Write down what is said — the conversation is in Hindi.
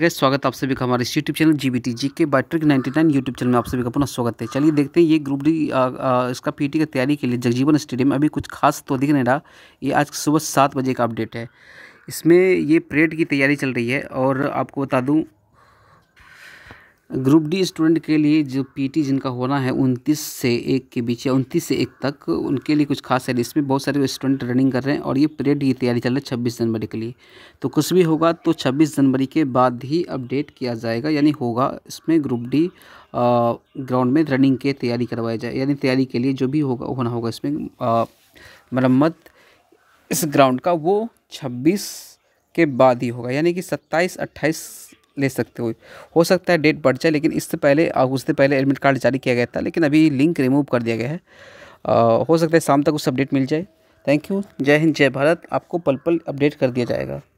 गैस स्वागत आप सभी का हमारे YouTube channel G B T G के बायट्रिक नाइन्टी नाइन यूट्यूब चैनल में आप सभी का पुनः स्वागत है चलिए देखते हैं ये ग्रुप डी इसका पीटी की तैयारी के लिए जगजीवन स्टेडियम अभी कुछ खास तो दिख नहीं रहा ये आज सुबह सात बजे का अपडेट है इसमें ये परेड की तैयारी चल रही है और आपको बता दूँ ग्रुप डी स्टूडेंट के लिए जो पीटी जिनका होना है उनतीस से एक के बीच या उनतीस से एक तक उनके लिए कुछ खास है इसमें बहुत सारे स्टूडेंट रनिंग कर रहे हैं और ये पीरियड की तैयारी चल रही है छब्बीस जनवरी के लिए तो कुछ भी होगा तो छब्बीस जनवरी के बाद ही अपडेट किया जाएगा यानी होगा इसमें ग्रुप डी ग्राउंड में रनिंग के तैयारी करवाया जाए यानी तैयारी के लिए जो भी होगा होना होगा इसमें मरम्मत इस ग्राउंड का वो छब्बीस के बाद ही होगा यानी कि सत्ताईस अट्ठाईस ले सकते हो हो सकता है डेट बढ़ जाए लेकिन इससे पहले उससे पहले एडमिट कार्ड जारी किया गया था लेकिन अभी लिंक रिमूव कर दिया गया है आ, हो सकता है शाम तक उस अपडेट मिल जाए थैंक यू जय हिंद जय भारत आपको पल पल अपडेट कर दिया जाएगा